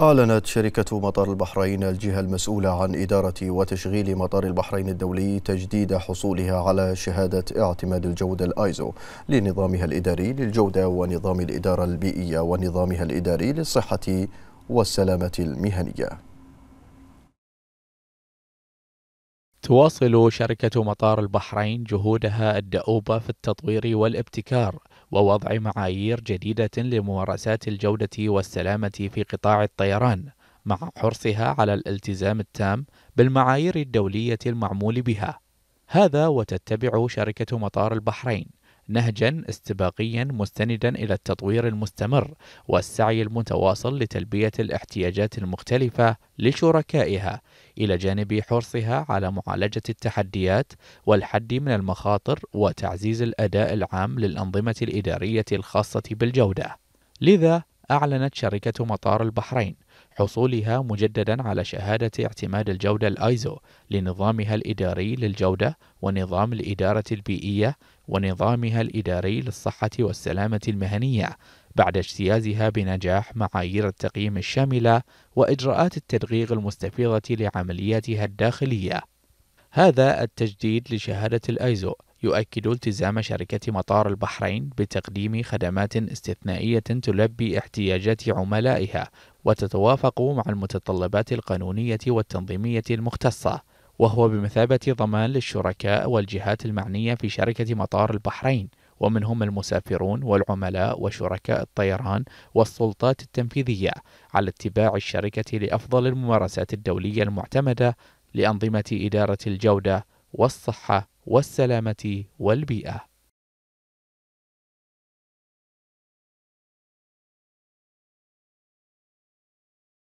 أعلنت شركة مطار البحرين الجهة المسؤولة عن إدارة وتشغيل مطار البحرين الدولي تجديد حصولها على شهادة اعتماد الجودة الآيزو لنظامها الإداري للجودة ونظام الإدارة البيئية ونظامها الإداري للصحة والسلامة المهنية تواصل شركة مطار البحرين جهودها الدؤوبة في التطوير والابتكار ووضع معايير جديدة لممارسات الجودة والسلامة في قطاع الطيران مع حرصها على الالتزام التام بالمعايير الدولية المعمول بها هذا وتتبع شركة مطار البحرين نهجا استباقيا مستندا الى التطوير المستمر والسعي المتواصل لتلبيه الاحتياجات المختلفه لشركائها الى جانب حرصها على معالجه التحديات والحد من المخاطر وتعزيز الاداء العام للانظمه الاداريه الخاصه بالجوده لذا اعلنت شركه مطار البحرين حصولها مجددا على شهادة اعتماد الجودة الآيزو لنظامها الإداري للجودة ونظام الإدارة البيئية ونظامها الإداري للصحة والسلامة المهنية بعد اجتيازها بنجاح معايير التقييم الشاملة وإجراءات التدقيق المستفيضة لعملياتها الداخلية. هذا التجديد لشهادة الأيزو يؤكد التزام شركة مطار البحرين بتقديم خدمات استثنائية تلبي احتياجات عملائها وتتوافق مع المتطلبات القانونية والتنظيمية المختصة، وهو بمثابة ضمان للشركاء والجهات المعنية في شركة مطار البحرين، ومنهم المسافرون والعملاء وشركاء الطيران والسلطات التنفيذية، على اتباع الشركة لأفضل الممارسات الدولية المعتمدة لأنظمة إدارة الجودة والصحة والسلامه والبيئه